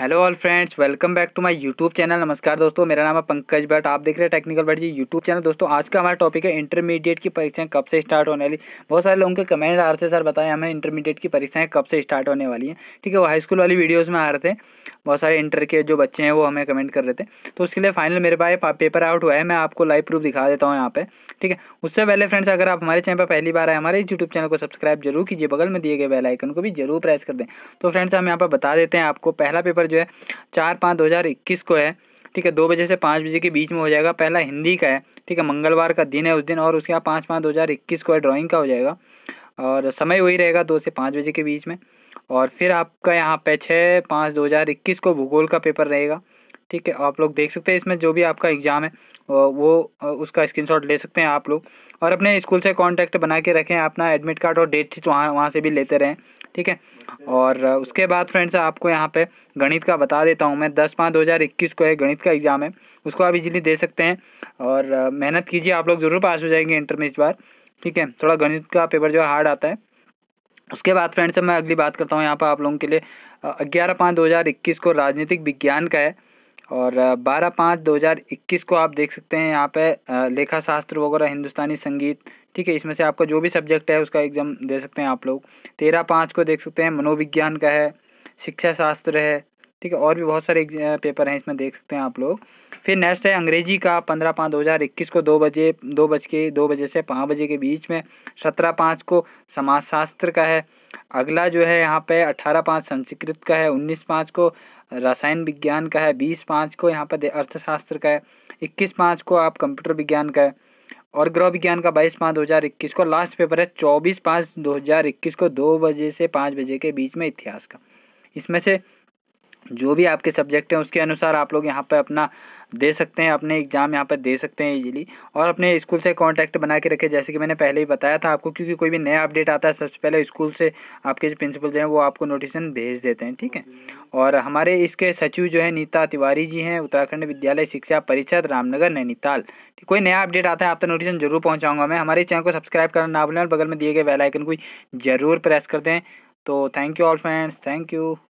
hello all friends welcome back to my YouTube channel नमस्कार दोस्तों मेरा नाम है पंकज भट्ट आप देख रहे हैं technical Bhatt ji YouTube channel दोस्तों आज का हमारा टॉपिक है इंटरमीडिएट की परीक्षाएं कब से स्टार्ट होने वाली बहुत सारे लोगों के कमेंट आ रहे थे सर बताएं हमें इंटरमीडिएट की परीक्षाएं कब से स्टार्ट होने वाली हैं ठीक है वो हाई स्कूल वाली वीडियोज़ में आ रहे थे बहुत सारे इंटर के जो बच्चे हैं वो हमें कमेंट कर रहे थे तो उसके लिए फाइनल मेरे पास पेपर आउट हुआ है मैं आपको लाइव प्रूफ दिखा देता हूँ यहाँ पे ठीक है उससे पहले फ्रेंड्स अगर आप हमारे चैनल पर पहली बार आए हमारे यूट्यूब चैनल को सब्सक्राइब जरूर कीजिए बगल में दिए गए बेलाइकन को भी जरूर प्रेस कर दें तो फ्रेंड्स हम यहाँ पर बता देते हैं आपको पहला पेपर जो है चार पाँच दो हज़ार इक्कीस को है ठीक है दो बजे से पाँच बजे के बीच में हो जाएगा पहला हिंदी का है ठीक है मंगलवार का दिन है उस दिन और उसके बाद पाँच पाँच दो हज़ार इक्कीस को है ड्राइंग का हो जाएगा और समय वही रहेगा दो से पाँच बजे के बीच में और फिर आपका यहाँ पे छः पाँच दो हज़ार इक्कीस को भूगोल का पेपर रहेगा ठीक है आप लोग देख सकते हैं इसमें जो भी आपका एग्ज़ाम है वो उसका स्क्रीनशॉट ले सकते हैं आप लोग और अपने स्कूल से कांटेक्ट बना के रखें अपना एडमिट कार्ड और डेट शीट वहाँ वहाँ से भी लेते रहें ठीक है और उसके बाद फ्रेंड्स आपको यहाँ पे गणित का बता देता हूँ मैं दस पाँच दो हज़ार इक्कीस को है गणित का एग्ज़ाम है उसको आप इजीली दे सकते हैं और मेहनत कीजिए आप लोग ज़रूर पास हो जाएंगे इंटर में इस बार ठीक है थोड़ा गणित का पेपर जो हार्ड आता है उसके बाद फ्रेंड्स से मैं अगली बात करता हूँ यहाँ पर आप लोगों के लिए ग्यारह पाँच दो हज़ार इक्कीस को राजनीतिक विज्ञान का है और बारह पाँच दो हज़ार इक्कीस को आप देख सकते हैं यहाँ पे लेखा शास्त्र वगैरह हिंदुस्तानी संगीत ठीक है इसमें से आपका जो भी सब्जेक्ट है उसका एग्ज़ाम दे सकते हैं आप लोग तेरह पाँच को देख सकते हैं मनोविज्ञान का है शिक्षा शास्त्र है ठीक है और भी बहुत सारे पेपर हैं इसमें देख सकते हैं आप लोग फिर नेक्स्ट है अंग्रेजी का पंद्रह पाँच दो हज़ार इक्कीस को दो बजे दो बज के दो बजे से पाँच बजे के बीच में सत्रह पाँच को समाजशास्त्र का है अगला जो है यहाँ पे अठारह पाँच संस्कृत का है उन्नीस पाँच को रसायन विज्ञान का है बीस पाँच को यहाँ पर अर्थशास्त्र का है इक्कीस पाँच को आप कंप्यूटर विज्ञान का है और गृह विज्ञान का बाईस पाँच दो हज़ार इक्कीस को लास्ट पेपर है चौबीस पाँच दो हज़ार इक्कीस को दो बजे से पाँच बजे के बीच में इतिहास का इसमें से जो भी आपके सब्जेक्ट हैं उसके अनुसार आप लोग यहाँ पर अपना दे सकते हैं अपने एग्ज़ाम यहाँ पर दे सकते हैं इजीली और अपने स्कूल से कांटेक्ट बना के रखें जैसे कि मैंने पहले ही बताया था आपको क्योंकि कोई भी नया अपडेट आता है सबसे पहले स्कूल से आपके जो प्रिंसिपल जो हैं वो आपको नोटिसन भेज देते हैं ठीक है और हमारे इसके सचिव जो है नीता तिवारी जी हैं उत्तराखंड विद्यालय शिक्षा परिषद रामनगर नैनीताल कोई नया अपडेट आता है आप तो नोटिसन जरूर पहुँचाऊँगा मैं हमारे चैनल को सब्सक्राइब करना ना भूलें और बगल में दिए गए बेलाइकन को जरूर प्रेस कर दें तो thank you all friends thank you